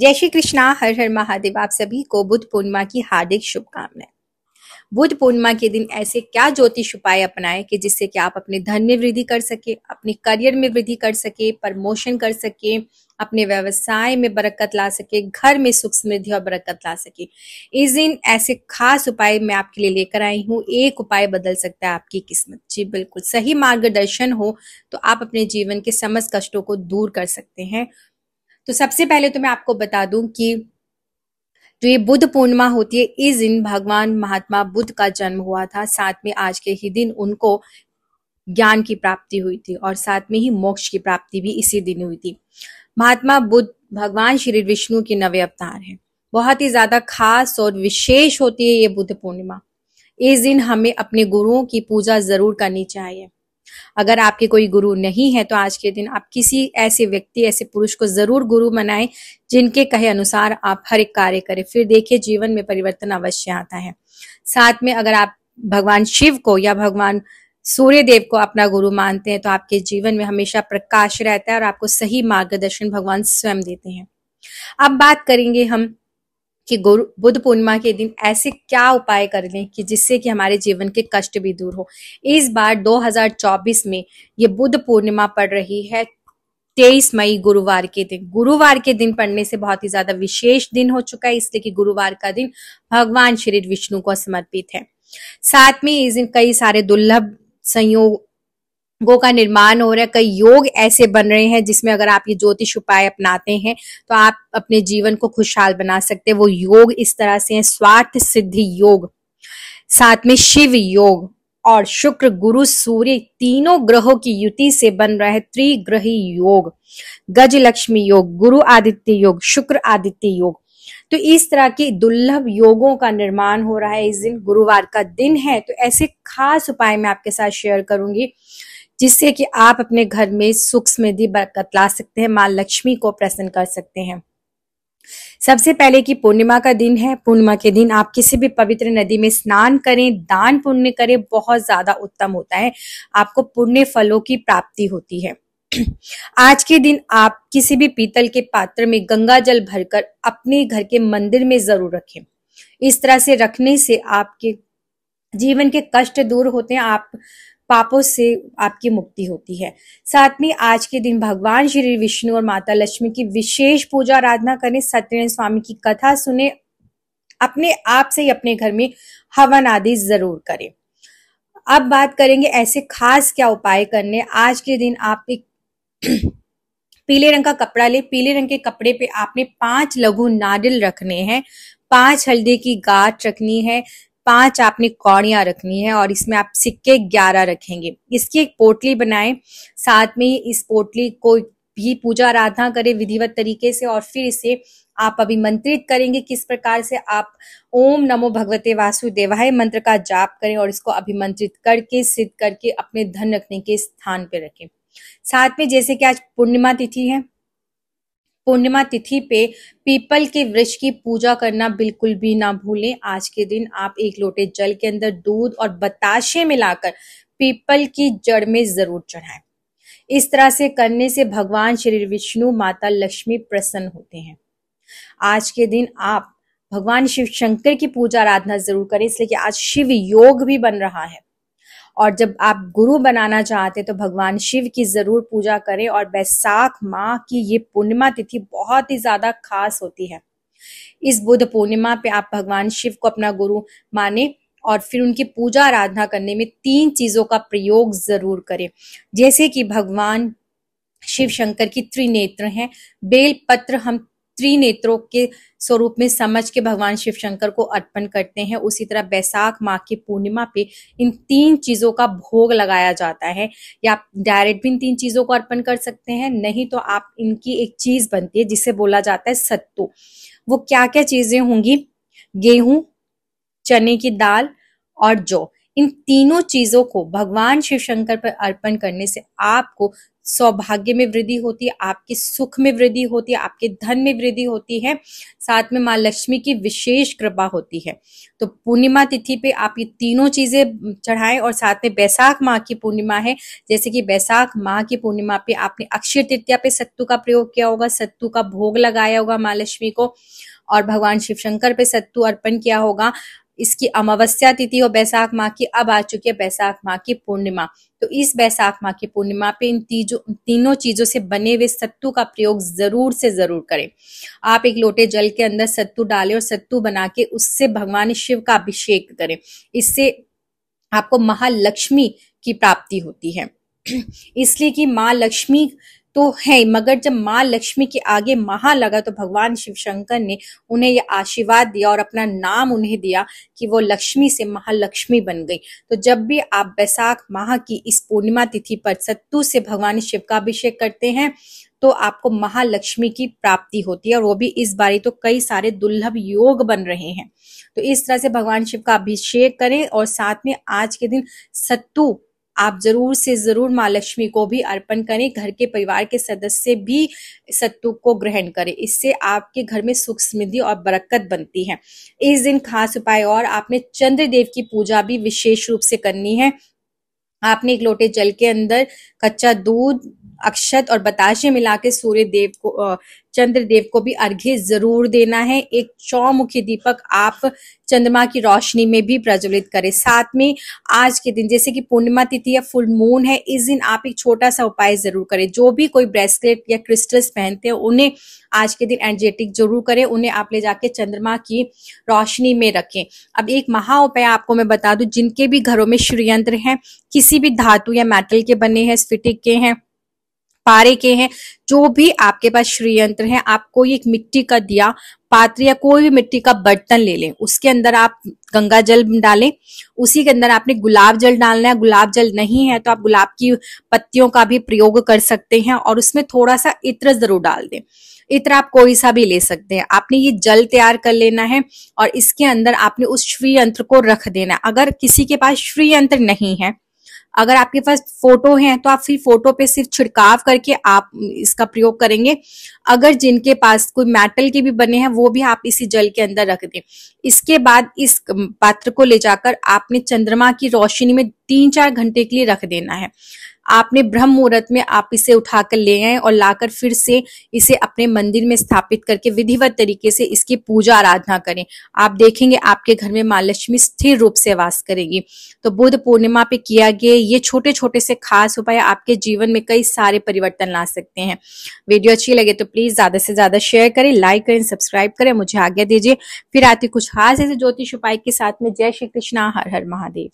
जय श्री कृष्णा हर हर महादेव आप सभी को बुद्ध पूर्णिमा की हार्दिक शुभकामनाएं बुद्ध पूर्णिमा के दिन ऐसे क्या ज्योतिष उपाय अपनाएं कि जिससे कि आप अपने धन में वृद्धि कर सके अपने करियर में वृद्धि कर सके प्रमोशन कर सके अपने व्यवसाय में बरकत ला सके घर में सुख समृद्धि और बरकत ला सके इस दिन ऐसे खास उपाय मैं आपके लिए लेकर आई हूँ एक उपाय बदल सकता है आपकी किस्मत जी बिल्कुल सही मार्गदर्शन हो तो आप अपने जीवन के समस्त कष्टों को दूर कर सकते हैं तो सबसे पहले तो मैं आपको बता दूं कि जो ये बुद्ध पूर्णिमा होती है इस दिन भगवान महात्मा बुद्ध का जन्म हुआ था साथ में आज के ही दिन उनको ज्ञान की प्राप्ति हुई थी और साथ में ही मोक्ष की प्राप्ति भी इसी दिन हुई थी महात्मा बुद्ध भगवान श्री विष्णु के नवे अवतार हैं बहुत ही ज्यादा खास और विशेष होती है ये बुद्ध पूर्णिमा इस दिन हमें अपने गुरुओं की पूजा जरूर करनी चाहिए अगर आपके कोई गुरु नहीं है तो आज के दिन आप किसी ऐसे व्यक्ति ऐसे पुरुष को जरूर गुरु बनाए जिनके कहे अनुसार आप हर एक कार्य करें फिर देखिए जीवन में परिवर्तन अवश्य आता है साथ में अगर आप भगवान शिव को या भगवान सूर्य देव को अपना गुरु मानते हैं तो आपके जीवन में हमेशा प्रकाश रहता है और आपको सही मार्गदर्शन भगवान स्वयं देते हैं अब बात करेंगे हम कि गुरु बुद्ध पूर्णिमा के दिन ऐसे क्या उपाय कर लें कि जिससे कि हमारे जीवन के कष्ट भी दूर हो इस बार 2024 में ये बुद्ध पूर्णिमा पड़ रही है तेईस मई गुरुवार के दिन गुरुवार के दिन पढ़ने से बहुत ही ज्यादा विशेष दिन हो चुका है इसलिए कि गुरुवार का दिन भगवान श्री विष्णु को समर्पित है साथ में इस दिन कई सारे दुर्लभ संयोग गो का निर्माण हो रहा है कई योग ऐसे बन रहे हैं जिसमें अगर आप ये ज्योतिष उपाय अपनाते हैं तो आप अपने जीवन को खुशहाल बना सकते हैं वो योग इस तरह से है स्वार्थ सिद्धि योग साथ में शिव योग और शुक्र गुरु सूर्य तीनों ग्रहों की युति से बन रहा है त्रिग्रही योग गज लक्ष्मी योग गुरु आदित्य योग शुक्र आदित्य योग तो इस तरह के दुर्लभ योगों का निर्माण हो रहा है इस दिन गुरुवार का दिन है तो ऐसे खास उपाय मैं आपके साथ शेयर करूंगी जिससे कि आप अपने घर में सुख समृद्धि बरकत ला सकते हैं माँ लक्ष्मी को प्रसन्न कर सकते हैं सबसे पहले कि पूर्णिमा का दिन है पूर्णिमा के दिन आप किसी भी पवित्र नदी में स्नान करें दान पुण्य करें बहुत ज्यादा उत्तम होता है आपको पुण्य फलों की प्राप्ति होती है आज के दिन आप किसी भी पीतल के पात्र में गंगा जल भरकर अपने घर के मंदिर में जरूर रखें इस तरह से रखने से आपके जीवन के कष्ट दूर होते हैं आप पापों से आपकी मुक्ति होती है साथ में आज के दिन भगवान श्री विष्णु और माता लक्ष्मी की विशेष पूजा आराधना करें सत्यनारायण स्वामी की कथा सुने अपने आप से ही अपने घर में हवन आदि जरूर करें अब बात करेंगे ऐसे खास क्या उपाय करने आज के दिन आप एक पीले रंग का कपड़ा ले पीले रंग के कपड़े पे आपने पांच लघु नारियल रखने हैं पांच हल्दी की गाठ रखनी है पांच आपने कौड़ियां रखनी है और इसमें आप सिक्के ग्यारह रखेंगे इसकी एक पोटली बनाएं साथ में इस पोटली को भी पूजा आराधना करें विधिवत तरीके से और फिर इसे आप अभिमंत्रित करेंगे किस प्रकार से आप ओम नमो भगवते वासुदेवाय मंत्र का जाप करें और इसको अभिमंत्रित करके सिद्ध करके अपने धन रखने के स्थान पर रखें साथ में जैसे कि आज पूर्णिमा तिथि है पूर्णिमा तिथि पे पीपल के वृक्ष की पूजा करना बिल्कुल भी ना भूलें आज के दिन आप एक लोटे जल के अंदर दूध और बताशे मिलाकर पीपल की जड़ में जरूर चढ़ाएं इस तरह से करने से भगवान श्री विष्णु माता लक्ष्मी प्रसन्न होते हैं आज के दिन आप भगवान शिव शंकर की पूजा आराधना जरूर करें इसलिए कि आज शिव योग भी बन रहा है और जब आप गुरु बनाना चाहते तो भगवान शिव की जरूर पूजा करें और बैसाख माह की ये पूर्णिमा तिथि बहुत ही ज्यादा खास होती है इस बुद्ध पूर्णिमा पे आप भगवान शिव को अपना गुरु माने और फिर उनकी पूजा आराधना करने में तीन चीजों का प्रयोग जरूर करें जैसे कि भगवान शिव शंकर की त्रिनेत्र हैं बेलपत्र हम त्रिनेत्रों के स्वरूप में समझ के भगवान शिव शंकर को अर्पण करते हैं उसी तरह बैसाख माह की पूर्णिमा पे इन तीन चीजों का भोग लगाया जाता है या आप डायरेक्ट भी इन तीन चीजों को अर्पण कर सकते हैं नहीं तो आप इनकी एक चीज बनती है जिसे बोला जाता है सत्तू वो क्या क्या चीजें होंगी गेहूं चने की दाल और जौ इन तीनों चीजों को भगवान शिव शंकर पर अर्पण करने से आपको सौभाग्य में वृद्धि होती है आपके सुख में वृद्धि होती है आपके धन में वृद्धि होती है साथ में माँ लक्ष्मी की विशेष कृपा होती है तो पूर्णिमा तिथि पे आप ये तीनों चीजें चढ़ाएं और साथ में बैसाख माह की पूर्णिमा है जैसे कि बैसाख माह की पूर्णिमा पे आपने अक्षय तृतीया पे सत्तू का प्रयोग किया होगा सत्तू का भोग लगाया होगा माँ लक्ष्मी को और भगवान शिव शंकर पे सत्तू अर्पण किया होगा इसकी अमावस्या तिथि और बैसाख माह की अब आ चुकी है बैसाख माह की पूर्णिमा तो इस बैसाख माह की पूर्णिमा पे इन तीजों तीनों चीजों से बने हुए सत्तू का प्रयोग जरूर से जरूर करें आप एक लोटे जल के अंदर सत्तू डालें और सत्तू बना के उससे भगवान शिव का अभिषेक करें इससे आपको महालक्ष्मी की प्राप्ति होती है इसलिए कि माँ लक्ष्मी तो है मगर जब माँ लक्ष्मी के आगे महा लगा तो भगवान शिव शंकर ने उन्हें यह आशीर्वाद दिया और अपना नाम उन्हें दिया कि वो लक्ष्मी से महालक्ष्मी बन गई तो जब भी आप बैसाख माह की इस पूर्णिमा तिथि पर सत्तू से भगवान शिव का अभिषेक करते हैं तो आपको महालक्ष्मी की प्राप्ति होती है और वो भी इस बारी तो कई सारे दुर्लभ योग बन रहे हैं तो इस तरह से भगवान शिव का अभिषेक करें और साथ में आज के दिन सत्तू आप जरूर से जरूर माँ लक्ष्मी को भी अर्पण करें घर के परिवार के सदस्य भी सत्तू को ग्रहण करें इससे आपके घर में सुख समृद्धि और बरकत बनती है इस दिन खास उपाय और आपने चंद्रदेव की पूजा भी विशेष रूप से करनी है आपने एक लोटे जल के अंदर कच्चा दूध अक्षत और बताशे मिला के सूर्य देव को चंद्रदेव को भी अर्घ्य जरूर देना है एक चौमुखी दीपक आप चंद्रमा की रोशनी में भी प्रज्वलित करें साथ में आज के दिन जैसे कि पूर्णिमा तिथि या फुल मून है इस दिन आप एक छोटा सा उपाय जरूर करें जो भी कोई ब्रेसलेट या क्रिस्टल्स पहनते हैं उन्हें आज के दिन एनर्जेटिक जरूर करें उन्हें आप ले जाके चंद्रमा की रोशनी में रखें अब एक महा उपाय आपको मैं बता दू जिनके भी घरों में श्रीयंत्र हैं किसी भी धातु या मेटल के बने हैं स्फिटिक के हैं पारे के हैं जो भी आपके पास श्रीयंत्र है आपको एक मिट्टी का दिया पात्र या कोई भी मिट्टी का बर्तन ले लें उसके अंदर आप गंगा जल डालें उसी के अंदर आपने गुलाब जल डालना है गुलाब जल नहीं है तो आप गुलाब की पत्तियों का भी प्रयोग कर सकते हैं और उसमें थोड़ा सा इत्र जरूर डाल दें इत्र आप कोई सा भी ले सकते हैं आपने ये जल तैयार कर लेना है और इसके अंदर आपने उस श्री यंत्र को रख देना अगर किसी के पास श्री यंत्र नहीं है अगर आपके पास फोटो हैं तो आप फिर फोटो पे सिर्फ छिड़काव करके आप इसका प्रयोग करेंगे अगर जिनके पास कोई मेटल के भी बने हैं वो भी आप इसी जल के अंदर रख दें इसके बाद इस पात्र को ले जाकर आपने चंद्रमा की रोशनी में तीन चार घंटे के लिए रख देना है आपने ब्रह्म मुहूर्त में आप इसे उठाकर ले आए और लाकर फिर से इसे अपने मंदिर में स्थापित करके विधिवत तरीके से इसकी पूजा आराधना करें आप देखेंगे आपके घर में माँ लक्ष्मी स्थिर रूप से वास करेगी तो बुद्ध पूर्णिमा पे किया गया ये छोटे छोटे से खास उपाय आपके जीवन में कई सारे परिवर्तन ला सकते हैं वीडियो अच्छी लगे तो प्लीज ज्यादा से ज्यादा शेयर करें लाइक करें सब्सक्राइब करें मुझे आज्ञा दीजिए फिर आती कुछ खास ऐसे ज्योतिष उपाय के साथ में जय श्री कृष्णा हर हर महादेव